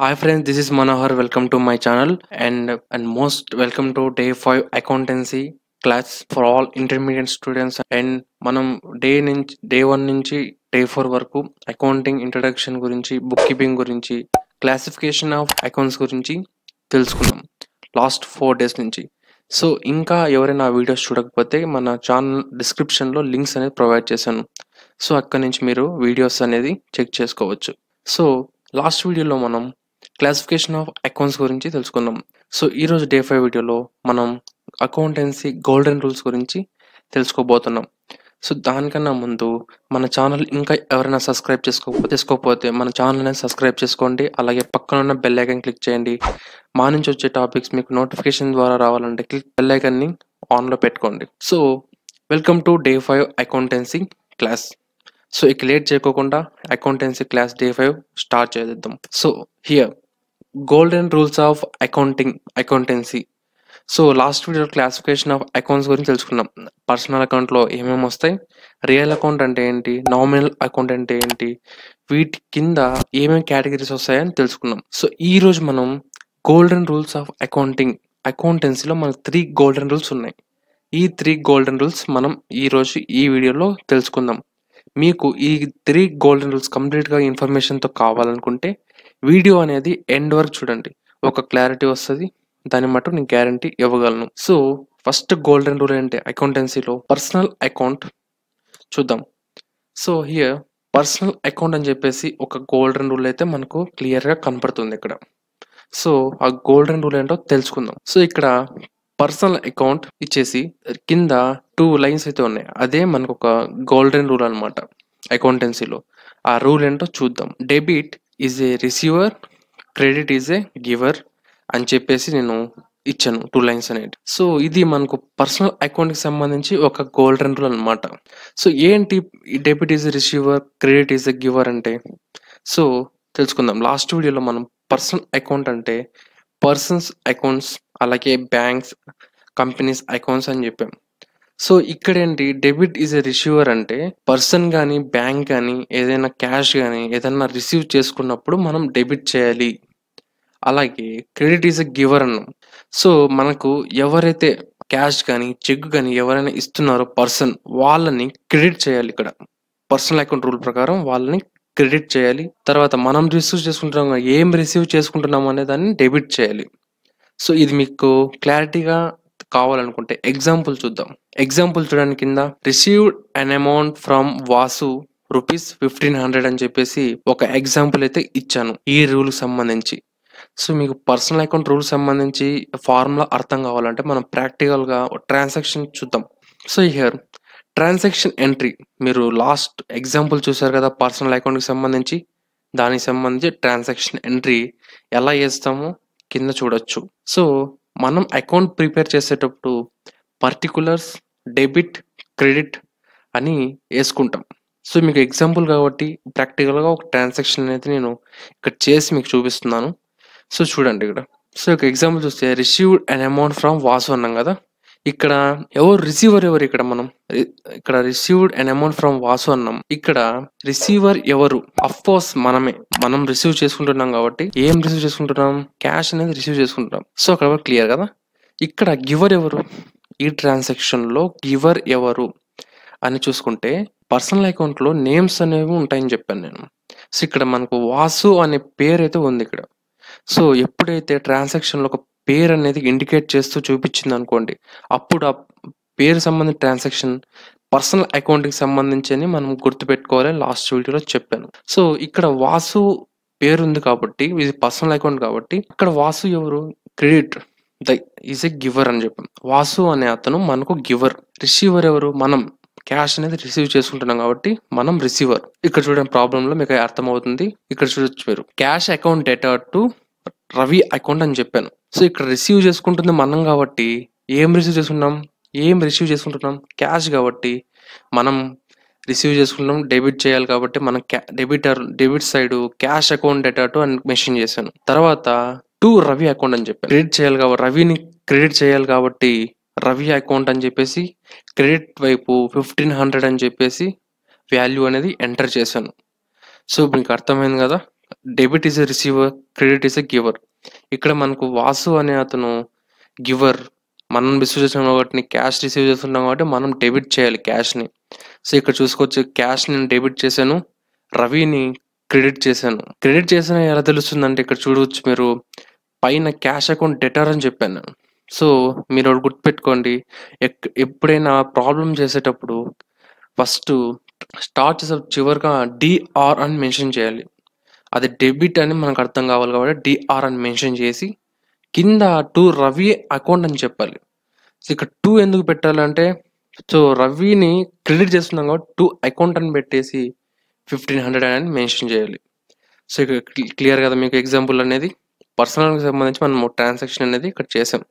hi friends this is Manohar welcome to my channel and and most welcome to day five accountancy class for all intermediate students and మనం day నుంచి day one నుంచి day four వరకు accounting introduction గురించి book keeping గురించి classification of accounts గురించి తెలుసుకున్నాం last four days నుంచి so ఇంకా ఎవరైనా ఆ వీడియోస్ చూడకపోతే మన ఛానల్ డిస్క్రిప్షన్లో లింక్స్ అనేది ప్రొవైడ్ చేశాను సో అక్కడి నుంచి మీరు వీడియోస్ అనేది చెక్ చేసుకోవచ్చు సో లాస్ట్ వీడియోలో మనం క్లాసిఫికేషన్ ఆఫ్ అకౌంట్స్ గురించి తెలుసుకుందాం సో ఈరోజు డే ఫైవ్ వీడియోలో మనం అకౌంటెన్సీ గోల్డెన్ రూల్స్ గురించి తెలుసుకోబోతున్నాం సో దానికన్నా ముందు మన ఛానల్ ఇంకా ఎవరైనా సబ్స్క్రైబ్ చేసుకో చేసుకోకపోతే మన ఛానల్ని సబ్స్క్రైబ్ చేసుకోండి అలాగే పక్కనున్న బెల్ ఐకన్ క్లిక్ చేయండి మా నుంచి వచ్చే టాపిక్స్ మీకు నోటిఫికేషన్ ద్వారా రావాలంటే క్లిక్ బెల్ ఐకన్ని ఆన్లో పెట్టుకోండి so welcome to day five accountancy class so ఇక లేట్ చేయకోకుండా accountancy class day five start చేద్దాం so here golden rules of accounting accountancy so last video classification of accounts గురించి తెలుసుకున్నాం పర్సనల్ అకౌంట్లో ఏమేమి వస్తాయి రియల్ అకౌంట్ అంటే ఏంటి నామినల్ అకౌంట్ అంటే ఏంటి వీటి కింద ఏమేమి కేటగిరీస్ వస్తాయని తెలుసుకున్నాం సో ఈ రోజు మనం గోల్డెన్ రూల్స్ ఆఫ్ అకౌంటింగ్ అకౌంటెన్సీలో మనకు త్రీ గోల్డెన్ రూల్స్ ఉన్నాయి ఈ త్రీ గోల్డెన్ రూల్స్ మనం ఈరోజు ఈ వీడియోలో తెలుసుకుందాం మీకు ఈ త్రీ గోల్డెన్ రూల్స్ కంప్లీట్గా ఇన్ఫర్మేషన్తో కావాలనుకుంటే వీడియో అనేది ఎండ్ వరకు చూడండి ఒక క్లారిటీ వస్తుంది దాన్ని మటు నేను గ్యారంటీ ఇవ్వగలను సో ఫస్ట్ గోల్డెన్ రూల్ అంటే అకౌంటెన్సీలో పర్సనల్ అకౌంట్ చూద్దాం సో హియర్ పర్సనల్ అకౌంట్ అని చెప్పేసి ఒక గోల్డెన్ రూల్ అయితే మనకు క్లియర్గా కనపడుతుంది ఇక్కడ సో ఆ గోల్డెన్ రూల్ ఏంటో తెలుసుకుందాం సో ఇక్కడ పర్సనల్ అకౌంట్ ఇచ్చేసి కింద టూ లైన్స్ అయితే ఉన్నాయి అదే మనకు ఒక గోల్డెన్ రూల్ అనమాట అకౌంటెన్సీలో ఆ రూల్ ఏంటో చూద్దాం debit is a receiver credit is a giver అని చెప్పేసి నేను ఇచ్చాను టూ లైన్స్ అనేది సో ఇది మనకు పర్సనల్ అకౌంట్కి సంబంధించి ఒక గోల్డెన్ రూల్ అనమాట సో ఏంటి debit is receiver credit is a giver అంటే సో తెలుసుకుందాం లాస్ట్ వీడియోలో మనం పర్సనల్ అకౌంట్ అంటే పర్సన్స్ అకౌంట్స్ అలాగే బ్యాంక్స్ కంపెనీస్ అకౌంట్స్ అని చెప్పాం సో ఇక్కడేంటి డెబిట్ ఈజ్ ఎ రిసీవర్ అంటే పర్సన్ కానీ బ్యాంక్ కానీ ఏదైనా క్యాష్ కానీ ఏదైనా రిసీవ్ చేసుకున్నప్పుడు మనం డెబిట్ చేయాలి అలాగే క్రెడిట్ ఈజ్ ఎ గివర్ అన్న సో మనకు ఎవరైతే క్యాష్ కానీ చెక్ కానీ ఎవరైనా ఇస్తున్నారో పర్సన్ వాళ్ళని క్రెడిట్ చేయాలి ఇక్కడ పర్సనల్ అకౌంట్ రూల్ ప్రకారం వాళ్ళని క్రెడిట్ చేయాలి తర్వాత మనం రిసీవ్ చేసుకుంటున్నాం ఏం రిసీవ్ చేసుకుంటున్నాం అనే దాన్ని డెబిట్ చేయాలి సో ఇది మీకు క్లారిటీగా కావాలనుకుంటే ఎగ్జాంపుల్ చూద్దాం ఎగ్జాంపుల్ చూడడానికి కింద received an amount from Vasu rupees fifteen hundred అని చెప్పేసి ఒక ఎగ్జాంపుల్ అయితే ఇచ్చాను ఈ రూల్కి సంబంధించి సో మీకు పర్సనల్ అకౌంట్ రూల్ సంబంధించి ఫార్ములా అర్థం కావాలంటే మనం ప్రాక్టికల్గా ట్రాన్సాక్షన్ చూద్దాం సో హియర్ ట్రాన్సాక్షన్ ఎంట్రీ మీరు లాస్ట్ ఎగ్జాంపుల్ చూసారు కదా పర్సనల్ అకౌంట్కి సంబంధించి దానికి సంబంధించి ట్రాన్సాక్షన్ ఎంట్రీ ఎలా చేస్తామో కింద చూడొచ్చు సో మనం అకౌంట్ ప్రిపేర్ చేసేటప్పుడు పర్టికులర్స్ డెబిట్ క్రెడిట్ అని వేసుకుంటాం సో మీకు ఎగ్జాంపుల్ కాబట్టి ప్రాక్టికల్గా ఒక ట్రాన్సాక్షన్ అయితే నేను ఇక్కడ చేసి మీకు చూపిస్తున్నాను సో చూడండి ఇక్కడ సో ఒక ఎగ్జాంపుల్ చూస్తే received an amount from Vasu అన్నాం కదా ఇక్కడ ఎవరు రిసీవర్ ఎవరు ఇక్కడ మనం ఇక్కడ received an amount from Vasu అన్నాం ఇక్కడ రిసీవర్ ఎవరు అఫ్ కోర్స్ మనమే మనం రిసీవ్ చేసుకుంటున్నాం కాబట్టి ఏం రిసీవ్ చేసుకుంటున్నాం క్యాష్ అనేది రిసీవ్ చేసుకుంటున్నాం సో అక్కడ క్లియర్ కదా ఇక్కడ గివర్ ఎవరు ఈ ట్రాన్సాక్షన్ లో గివర్ ఎవరు అని చూసుకుంటే పర్సనల్ అకౌంట్ లో నేమ్స్ అనేవి ఉంటాయని చెప్పాను నేను సో ఇక్కడ మనకు వాసు అనే పేరు అయితే ఉంది ఇక్కడ సో ఎప్పుడైతే ట్రాన్సాక్షన్ లో ఒక పేరు అనేది ఇండికేట్ చేస్తూ చూపించింది అనుకోండి అప్పుడు ఆ పేరు సంబంధించిన ట్రాన్సాక్షన్ పర్సనల్ అకౌంట్కి సంబంధించి మనం గుర్తుపెట్టుకోవాలి లాస్ట్ వీడియోలో చెప్పాను సో ఇక్కడ వాసు పేరు ఉంది కాబట్టి ఇది పర్సనల్ అకౌంట్ కాబట్టి ఇక్కడ వాసు ఎవరు credit the is a giver అని చెప్పాం వాసు అనే అతను మనకు గివర్ రిసీవర్ ఎవరు మనం క్యాష్ అనేది రిసీవ్ చేసుకుంటున్నాం కాబట్టి మనం రిసీవర్ ఇక్కడ చూడండి ప్రాబ్లంలో మీకు అర్థమవుతుంది ఇక్కడ చూడొచ్చు మీరు cash account data to Ravi account అని చెప్పాను సో ఇక్కడ రిసీవ్ చేసుకుంటుంది మనం కాబట్టి ఏం రిసీవ్ చేసుకున్నాం ఏం రిసీవ్ చేసుకుంటున్నాం క్యాష్ కాబట్టి మనం రిసీవ్ చేసుకుంటాం డెబిట్ చేయాలి కాబట్టి మనం debit debit side cash account ఎటాటు అని మెన్షన్ చేశాను తర్వాత టు రవి అకౌంట్ అని చెప్పాను క్రెడిట్ చేయాలి కాబట్టి రవిని క్రెడిట్ చేయాలి కాబట్టి రవి అకౌంట్ అని చెప్పేసి క్రెడిట్ వైపు ఫిఫ్టీన్ హండ్రెడ్ అని చెప్పేసి వాల్యూ అనేది ఎంటర్ చేశాను సో మీకు అర్థమైంది కదా debit is a receiver credit is a giver ఇక్కడ మనకు వాసు అనే అతను గివర్ మనం రిసీవ్ చేస్తున్నాం కాబట్టి క్యాష్ రిసీవ్ చేస్తున్నాం కాబట్టి మనం డెబిట్ చేయాలి క్యాష్ని సో ఇక్కడ చూసుకోవచ్చు క్యాష్ నేను డెబిట్ చేశాను రవిని క్రెడిట్ చేశాను క్రెడిట్ చేసిన ఎలా తెలుస్తుందంటే ఇక్కడ చూడవచ్చు మీరు పైన క్యాష్ అకౌంట్ డెటర్ అని చెప్పాను సో మీరు ఒకటి గుర్తుపెట్టుకోండి ఎప్పుడైనా ప్రాబ్లం చేసేటప్పుడు ఫస్ట్ స్టార్ట్ చేసే చివరిగా డిఆర్ అని మెన్షన్ చేయాలి అది డెబిట్ అని మనకు అర్థం కావాలి కాబట్టి డిఆర్ అని మెన్షన్ చేసి కింద టూ రవి అకౌంట్ అని చెప్పాలి సో ఇక్కడ టూ ఎందుకు పెట్టాలంటే సో రవిని క్రెడిట్ చేస్తున్నాం కాబట్టి టూ అకౌంట్ అని పెట్టేసి ఫిఫ్టీన్ హండ్రెడ్ అని మెన్షన్ చేయాలి సో ఇక్కడ క్లియర్ కదా మీకు ఎగ్జాంపుల్ అనేది పర్సనల్కి సంబంధించి మనం ట్రాన్సాక్షన్ అనేది ఇక్కడ చేసాం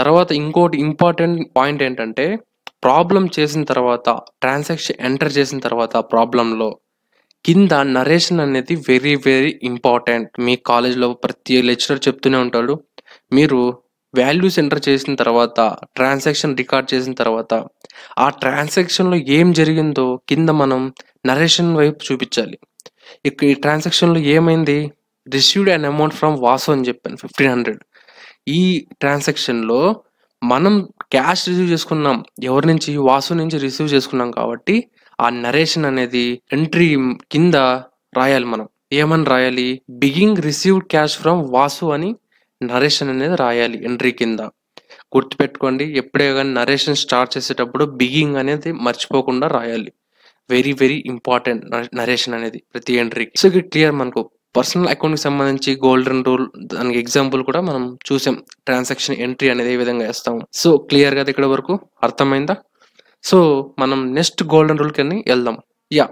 తర్వాత ఇంకోటి ఇంపార్టెంట్ పాయింట్ ఏంటంటే ప్రాబ్లం చేసిన తర్వాత ట్రాన్సాక్షన్ ఎంటర్ చేసిన తర్వాత ప్రాబ్లంలో కింద నరేషన్ అనేది వెరీ వెరీ ఇంపార్టెంట్ మీ కాలేజ్లో ప్రతి లెక్చరర్ చెప్తూనే ఉంటాడు మీరు వాల్యూస్ ఎంటర్ చేసిన తర్వాత ట్రాన్సాక్షన్ రికార్డ్ చేసిన తర్వాత ఆ ట్రాన్సాక్షన్లో ఏం జరిగిందో కింద మనం నరేషన్ వైపు చూపించాలి ఇక ఈ ట్రాన్సాక్షన్లో ఏమైంది received an amount from Vasu అని చెప్పాను ఫిఫ్టీన్ హండ్రెడ్ ఈ ట్రాన్సాక్షన్లో మనం క్యాష్ రిసీవ్ చేసుకున్నాం ఎవరి నుంచి వాసు నుంచి రిసీవ్ చేసుకున్నాం కాబట్టి ఆ నరేషన్ అనేది ఎంట్రీ కింద రాయాలి మనం ఏమని రాయాలి being received cash from Vasu అని నరేషన్ అనేది రాయాలి ఎంట్రీ కింద గుర్తుపెట్టుకోండి ఎప్పుడే కానీ నరేషన్ స్టార్ట్ చేసేటప్పుడు బిగింగ్ అనేది మర్చిపోకుండా రాయాలి వెరీ వెరీ ఇంపార్టెంట్ నరేషన్ అనేది ప్రతి ఎంట్రీకి సో ఇది క్లియర్ మనకు పర్సనల్ అకౌంట్కి సంబంధించి గోల్డెన్ రూల్ దానికి ఎగ్జాంపుల్ కూడా మనం చూసాం ట్రాన్సాక్షన్ ఎంట్రీ అనేది ఏ విధంగా వేస్తాము సో క్లియర్గా ఇక్కడ వరకు అర్థమైందా సో మనం నెక్స్ట్ గోల్డెన్ రూల్ కానీ వెళ్దాం యా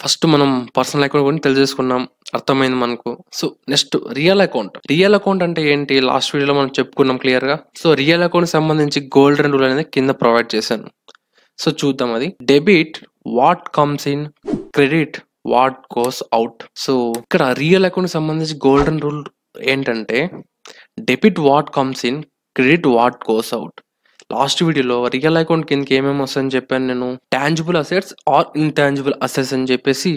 ఫస్ట్ మనం పర్సనల్ అకౌంట్ గురించి తెలియజేసుకున్నాం అర్థమైంది మనకు so next real account real account అంటే ఏంటి లాస్ట్ వీడియోలో మనం చెప్పుకున్నాం క్లియర్గా సో రియల్ అకౌంట్ సంబంధించి గోల్డెన్ రూల్ అనేది కింద ప్రొవైడ్ చేశాను సో చూద్దాం అది debit what comes in credit what goes out so ఇక్కడ రియల్ అకౌంట్ సంబంధించి గోల్డెన్ రూల్ ఏంటంటే debit what comes in credit what goes out last వీడియోలో రియల్ అకౌంట్ కిందకి ఏమేమి వస్తాయని చెప్పాను నేను tangible assets or intangible assets అని చెప్పేసి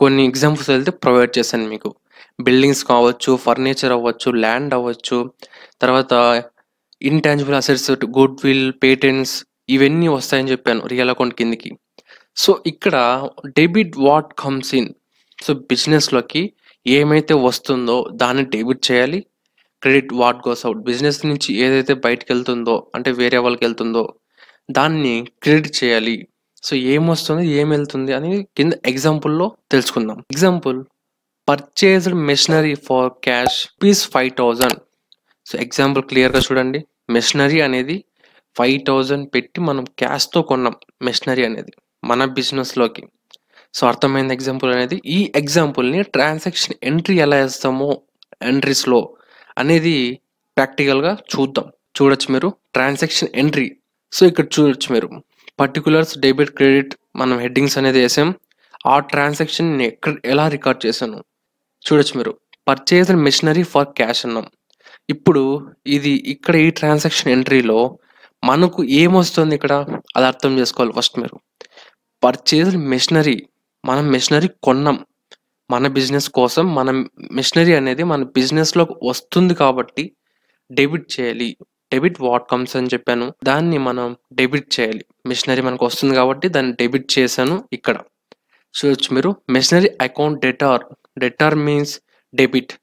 కొన్ని ఎగ్జాంపుల్స్ అయితే ప్రొవైడ్ చేశాను మీకు బిల్డింగ్స్ కావచ్చు ఫర్నిచర్ అవ్వచ్చు ల్యాండ్ అవ్వచ్చు తర్వాత intangible assets goodwill patents ఇవన్నీ వస్తాయని చెప్పాను రియల్ అకౌంట్ కిందకి సో ఇక్కడ debit what comes in so బిజినెస్లోకి ఏమైతే వస్తుందో దాన్ని డెబిట్ చేయాలి credit what goes out business నుంచి ఏదైతే బయటకు వెళ్తుందో అంటే వేరే వాళ్ళకి వెళ్తుందో దాన్ని క్రెడిట్ చేయాలి సో ఏమొస్తుంది ఏం వెళ్తుంది అని కింద ఎగ్జాంపుల్లో తెలుసుకుందాం example purchased machinery for cash piece five thousand so example క్లియర్గా చూడండి మెషినరీ అనేది ఫైవ్ థౌజండ్ పెట్టి మనం క్యాష్తో కొన్నాం మెషినరీ అనేది మన బిజినెస్లోకి సో అర్థమైన ఎగ్జాంపుల్ అనేది ఈ ఎగ్జాంపుల్ని ట్రాన్సాక్షన్ ఎంట్రీ ఎలా వేస్తామో ఎంట్రీస్లో అనేది ప్రాక్టికల్గా చూద్దాం చూడొచ్చు మీరు ట్రాన్సాక్షన్ ఎంట్రీ సో ఇక్కడ చూడొచ్చు మీరు పర్టికులర్స్ డెబిట్ క్రెడిట్ మనం హెడ్డింగ్స్ అనేది వేసాం ఆ ట్రాన్సాక్షన్ నేను ఎక్కడ ఎలా రికార్డ్ చేశాను చూడొచ్చు మీరు పర్చేజ్ మిషనరీ ఫర్ క్యాష్ అన్నాం ఇప్పుడు ఇది ఇక్కడ ఈ ట్రాన్సాక్షన్ ఎంట్రీలో మనకు ఏమొస్తుంది ఇక్కడ అది అర్థం చేసుకోవాలి ఫస్ట్ మీరు పర్చేజ్ మిషనరీ మనం మిషనరీ కొన్నాం మన బిజినెస్ కోసం మనం మిషనరీ అనేది మన బిజినెస్లో వస్తుంది కాబట్టి డెబిట్ చేయాలి డెబిట్ వాట్ కమ్స్ అని చెప్పాను దాన్ని మనం డెబిట్ చేయాలి మిషనరీ మనకు వస్తుంది కాబట్టి దాన్ని డెబిట్ చేశాను ఇక్కడ చూడొచ్చు మీరు machinery account debtor debtor means debit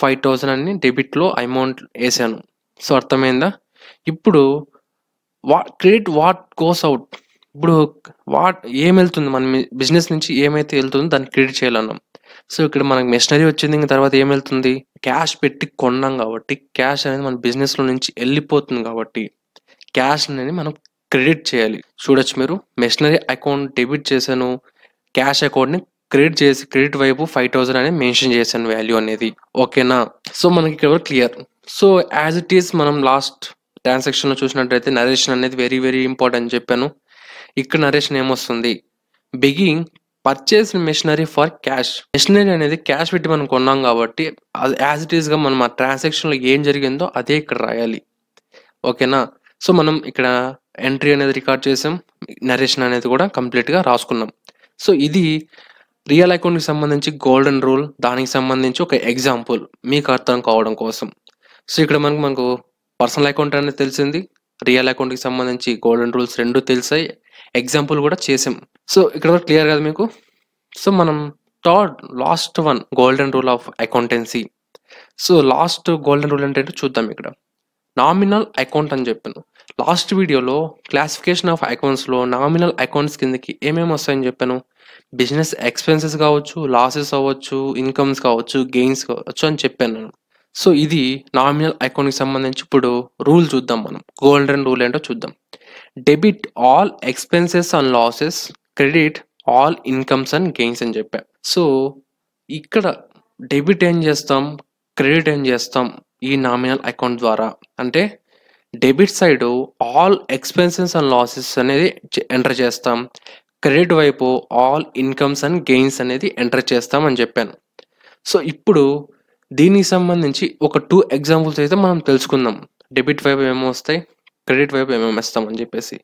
five thousand అని డెబిట్లో అమౌంట్ వేసాను సో అర్థమైందా ఇప్పుడు వా క్రెడిట్ వాట్ గోస్ అవుట్ ఇప్పుడు వాట్ ఏం వెళ్తుంది మన బిజినెస్ నుంచి ఏమైతే వెళ్తుందో దాన్ని క్రెడిట్ చేయాలన్నాం సో ఇక్కడ మనకి మెషినరీ వచ్చింది ఇంకా తర్వాత ఏం వెళ్తుంది క్యాష్ పెట్టి కొన్నాం కాబట్టి క్యాష్ అనేది మన బిజినెస్లో నుంచి వెళ్ళిపోతుంది కాబట్టి క్యాష్ అనేది మనం క్రెడిట్ చేయాలి చూడొచ్చు మీరు మెషినరీ అకౌంట్ డెబిట్ చేశాను క్యాష్ అకౌంట్ని క్రెడిట్ చేసి క్రెడిట్ వైపు ఫైవ్ థౌసండ్ అనేది మెన్షన్ చేశాను వాల్యూ అనేది ఓకేనా సో మనకి ఇక్కడ clear so as it is మనం లాస్ట్ ట్రాన్సాక్షన్లో చూసినట్టయితే నరేషన్ అనేది వెరీ వెరీ ఇంపార్టెంట్ చెప్పాను ఇక్కడ నరేషన్ ఏమొస్తుంది being purchase machinery for cash machinery అనేది క్యాష్ పెట్టి మనం కొన్నాం కాబట్టి అది యాజ్ ఇట్ ఈస్గా మనం ఆ ట్రాన్సాక్షన్లో ఏం జరిగిందో అదే ఇక్కడ రాయాలి ఓకేనా సో మనం ఇక్కడ ఎంట్రీ అనేది రికార్డ్ చేసాం నరేషన్ అనేది కూడా కంప్లీట్గా రాసుకున్నాం సో ఇది రియల్ అకౌంట్కి సంబంధించి గోల్డెన్ రూల్ దానికి సంబంధించి ఒక ఎగ్జాంపుల్ మీకు అర్థం కావడం కోసం సో ఇక్కడ మనకు మనకు పర్సనల్ అకౌంట్ అనేది తెలిసింది రియల్ అకౌంట్కి సంబంధించి గోల్డెన్ రూల్స్ రెండు తెలిసాయి ఎగ్జాంపుల్ కూడా చేసాం సో ఇక్కడ క్లియర్ కదా మీకు సో మనం third last one golden rule of accountancy so last golden rule అంటే చూద్దాం ఇక్కడ నామినల్ అకౌంట్ అని చెప్పాను లాస్ట్ వీడియోలో క్లాసిఫికేషన్ ఆఫ్ అకౌంట్స్లో నామినల్ అకౌంట్స్ కిందకి ఏమేమి వస్తాయని చెప్పాను బిజినెస్ ఎక్స్పెన్సెస్ కావచ్చు లాసెస్ అవ్వచ్చు ఇన్కమ్స్ కావచ్చు గెయిన్స్ కావచ్చు అని చెప్పాను నేను సో ఇది నామినల్ అకౌంట్కి సంబంధించి ఇప్పుడు రూల్ చూద్దాం మనం గోల్డెన్ రూల్ ఏంటో చూద్దాం debit all expenses and losses credit all incomes and gains అని చెప్పాం సో ఇక్కడ డెబిట్ ఏం చేస్తాం క్రెడిట్ ఏం చేస్తాం ఈ నామినల్ అకౌంట్ ద్వారా అంటే debit side all expenses and losses అనేది ఎంటర్ చేస్తాం క్రెడిట్ వైపు ఆల్ ఇన్కమ్స్ అండ్ గెయిన్స్ అనేది ఎంటర్ చేస్తాం అని చెప్పాను సో ఇప్పుడు దీనికి సంబంధించి ఒక టూ ఎగ్జాంపుల్స్ అయితే మనం తెలుసుకుందాం డెబిట్ వైపు ఏమో వస్తాయి క్రెడిట్ వైపు ఏమేమి ఇస్తామని చెప్పేసి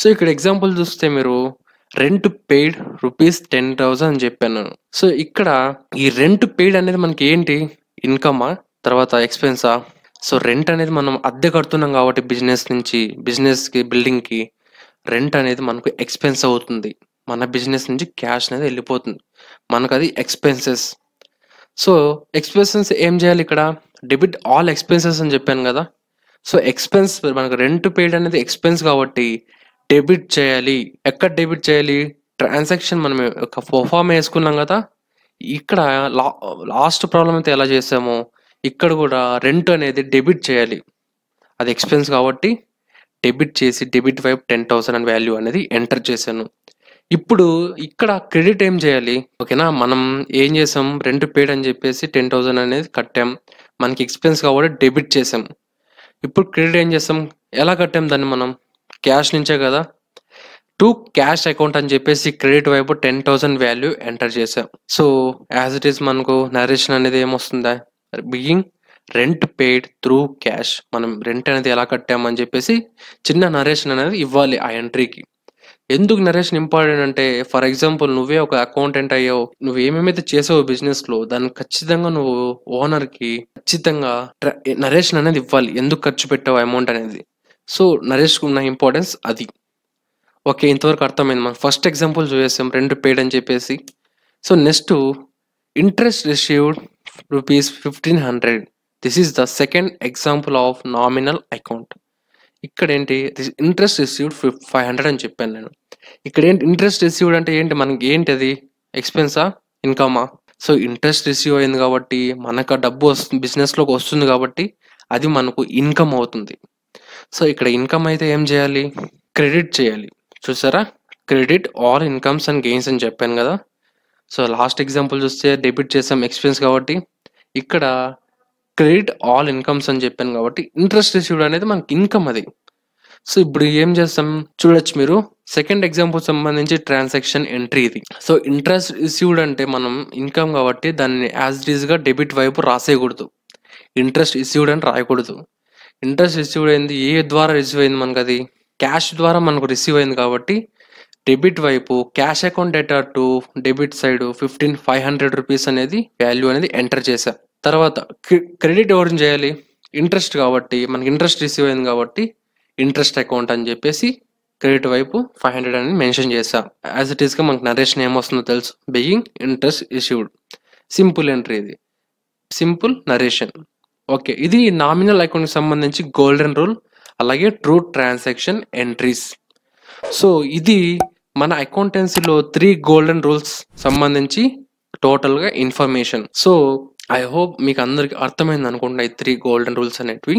సో ఇక్కడ ఎగ్జాంపుల్ చూస్తే మీరు rent paid rupees ten thousand అని చెప్పాను సో ఇక్కడ ఈ రెంట్ పెయిడ్ అనేది మనకి ఏంటి ఇన్కమా తర్వాత ఎక్స్పెన్సా సో రెంట్ అనేది మనం అద్దె కడుతున్నాం కాబట్టి బిజినెస్ నుంచి బిజినెస్కి బిల్డింగ్కి రెంట్ అనేది మనకు ఎక్స్పెన్స్ అవుతుంది మన బిజినెస్ నుంచి క్యాష్ అనేది వెళ్ళిపోతుంది మనకు అది ఎక్స్పెన్సెస్ సో ఎక్స్పెన్సెస్ ఏం చేయాలి ఇక్కడ డెబిట్ ఆల్ ఎక్స్పెన్సెస్ అని చెప్పాను కదా సో ఎక్స్పెన్స్ మనకు రెంట్ పేడ్ అనేది ఎక్స్పెన్స్ కాబట్టి డెబిట్ చేయాలి ఎక్కడ డెబిట్ చేయాలి ట్రాన్సాక్షన్ మనం ఒక పర్ఫామ్ వేసుకున్నాం కదా ఇక్కడ లా లాస్ట్ ప్రాబ్లం అయితే ఎలా చేసామో ఇక్కడ కూడా రెంట్ అనేది డెబిట్ చేయాలి అది ఎక్స్పెన్స్ కాబట్టి డెబిట్ చేసి డెబిట్ వైపు టెన్ థౌసండ్ అని వాల్యూ అనేది ఎంటర్ చేశాను ఇప్పుడు ఇక్కడ క్రెడిట్ ఏం చేయాలి ఓకేనా మనం ఏం చేసాం రెంట్ పేడ్ అని చెప్పేసి టెన్ థౌసండ్ అనేది కట్టాం మనకి ఎక్స్పెన్స్ కాబట్టి డెబిట్ చేసాం ఇప్పుడు క్రెడిట్ ఏం చేస్తాం ఎలా కట్టాం దాన్ని మనం క్యాష్ నుంచే కదా టూ క్యాష్ అకౌంట్ అని చెప్పేసి క్రెడిట్ వైపు టెన్ థౌసండ్ వాల్యూ ఎంటర్ చేసాం సో యాజ్ ఇట్ ఈస్ మనకు నరేషన్ అనేది ఏమొస్తుందా being rent paid through cash మనం రెంట్ అనేది ఎలా కట్టామని చెప్పేసి చిన్న నరేషన్ అనేది ఇవ్వాలి ఆ ఎంట్రీకి ఎందుకు నరేషన్ ఇంపార్టెంట్ అంటే ఫర్ ఎగ్జాంపుల్ నువ్వే ఒక అకౌంటెంట్ అయ్యావు నువ్వు ఏమేమైతే చేసావు బిజినెస్ లో దాన్ని ఖచ్చితంగా నువ్వు ఓనర్ కి ఖచ్చితంగా నరేషన్ అనేది ఇవ్వాలి ఎందుకు ఖర్చు పెట్టావు అమౌంట్ అనేది సో నరేష్ ఉన్న ఇంపార్టెన్స్ అది ఓకే ఇంతవరకు అర్థమైంది మనం ఫస్ట్ ఎగ్జాంపుల్ చూసేసాం రెండు పేడ్ అని చెప్పేసి so next interest received rupees fifteen hundred this is the second example of nominal account ఇక్కడ ఏంటి ఇంట్రెస్ట్ రిసీవ్డ్ ఫైవ్ హండ్రెడ్ అని చెప్పాను నేను ఇక్కడ ఏంటి ఇంట్రెస్ట్ రిసీవ్డ్ అంటే ఏంటి మనకి ఏంటి అది ఎక్స్పెన్సా ఇన్కమా సో ఇంట్రెస్ట్ రిసీవ్ అయింది కాబట్టి మనకు డబ్బు వస్తుంది బిజినెస్లోకి వస్తుంది కాబట్టి అది మనకు ఇన్కమ్ అవుతుంది సో ఇక్కడ ఇన్కమ్ అయితే ఏం చేయాలి క్రెడిట్ చేయాలి చూసారా credit all incomes and gains అని చెప్పాను కదా సో లాస్ట్ ఎగ్జాంపుల్ చూస్తే డెబిట్ చేసాం ఎక్స్పెన్స్ కాబట్టి ఇక్కడ క్రెడిట్ ఆల్ ఇన్కమ్స్ అని చెప్పాను కాబట్టి ఇంట్రెస్ట్ రిసీవ్డ్ అనేది మనకి ఇన్కమ్ అది సో ఇప్పుడు ఏం చేస్తాం చూడొచ్చు మీరు సెకండ్ ఎగ్జాంపుల్ సంబంధించి ట్రాన్సాక్షన్ ఎంట్రీ ఇది సో ఇంట్రెస్ట్ రిసీవ్డ్ అంటే మనం ఇన్కమ్ కాబట్టి దాన్ని యాజ్ ఇట్ గా డెబిట్ వైపు రాసేయకూడదు ఇంట్రెస్ట్ రిసీవ్డ్ అని రాయకూడదు ఇంట్రెస్ట్ రిసీవ్డ్ అయింది ఏ ద్వారా రిసీవ్ అయింది మనకు అది క్యాష్ ద్వారా మనకు రిసీవ్ అయింది కాబట్టి డెబిట్ వైపు cash account data to debit side fifteen five hundred rupees అనేది వాల్యూ అనేది ఎంటర్ చేశాం తర్వాత క్రెడిట్ ఎవరిని చేయాలి ఇంట్రెస్ట్ కాబట్టి మనకి ఇంట్రెస్ట్ రిసీవ్ అయింది కాబట్టి ఇంట్రెస్ట్ అకౌంట్ అని చెప్పేసి క్రెడిట్ వైపు ఫైవ్ హండ్రెడ్ అని మెన్షన్ చేసా యాజ్ ఇట్ ఈస్గా మనకి నరేషన్ ఏమొస్తుందో తెలుసు being interest issued simple entry ఇది సింపుల్ నరేషన్ ఓకే ఇది నామినల్ అకౌంట్కి సంబంధించి గోల్డెన్ రూల్ అలాగే ట్రూ ట్రాన్సాక్షన్ ఎంట్రీస్ సో ఇది మన అకౌంటెన్సీలో త్రీ గోల్డెన్ రూల్స్ సంబంధించి టోటల్గా ఇన్ఫర్మేషన్ సో ఐ హోప్ మీకు అందరికి అర్థమైంది అనుకుంటున్నా ఈ త్రీ గోల్డెన్ రూల్స్ అనేటివి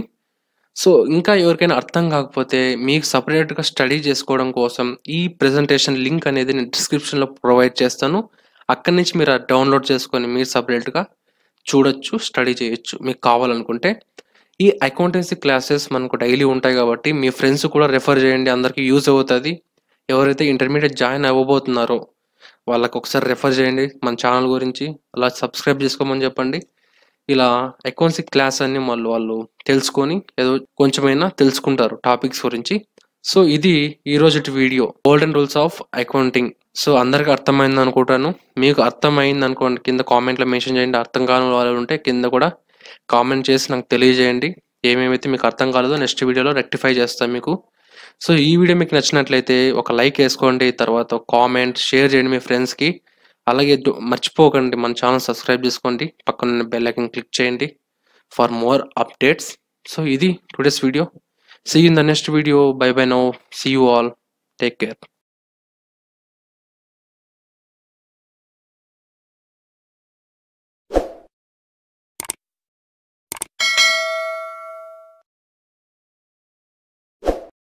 సో ఇంకా ఎవరికైనా అర్థం కాకపోతే మీకు సపరేట్గా స్టడీ చేసుకోవడం కోసం ఈ ప్రజెంటేషన్ లింక్ అనేది నేను డిస్క్రిప్షన్లో ప్రొవైడ్ చేస్తాను అక్కడి నుంచి మీరు డౌన్లోడ్ చేసుకొని మీరు సపరేట్గా చూడొచ్చు స్టడీ చేయొచ్చు మీకు కావాలనుకుంటే ఈ అకౌంటెన్సీ క్లాసెస్ మనకు డైలీ ఉంటాయి కాబట్టి మీ ఫ్రెండ్స్ కూడా రెఫర్ చేయండి అందరికీ యూజ్ అవుతుంది ఎవరైతే ఇంటర్మీడియట్ జాయిన్ అవ్వబోతున్నారో వాళ్ళకు ఒకసారి రెఫర్ చేయండి మన ఛానల్ గురించి అలా సబ్స్క్రైబ్ చేసుకోమని చెప్పండి ఇలా అకౌంట్స్ క్లాస్ అన్ని వాళ్ళు వాళ్ళు తెలుసుకొని ఏదో కొంచెమైనా తెలుసుకుంటారు టాపిక్స్ గురించి సో ఇది ఈరోజు video golden rules of accounting so అందరికి అర్థమైంది అనుకుంటాను మీకు అర్థమైంది అనుకోండి కింద కామెంట్లో మెన్షన్ చేయండి అర్థం కాని వాళ్ళు ఉంటే కింద కూడా కామెంట్ చేసి నాకు తెలియజేయండి ఏమేమైతే మీకు అర్థం కాలేదో నెక్స్ట్ వీడియోలో రెక్టిఫై చేస్తాను మీకు సో ఈ వీడియో మీకు నచ్చినట్లయితే ఒక లైక్ వేసుకోండి తర్వాత కామెంట్ షేర్ చేయండి మీ ఫ్రెండ్స్కి అలాగే మర్చిపోకండి మన ఛానల్ సబ్స్క్రైబ్ చేసుకోండి పక్కన బెల్ ఐకన్ క్లిక్ చేయండి ఫర్ మోర్ అప్డేట్స్ సో ఇది today's video see in the next video bye bye no see you all take care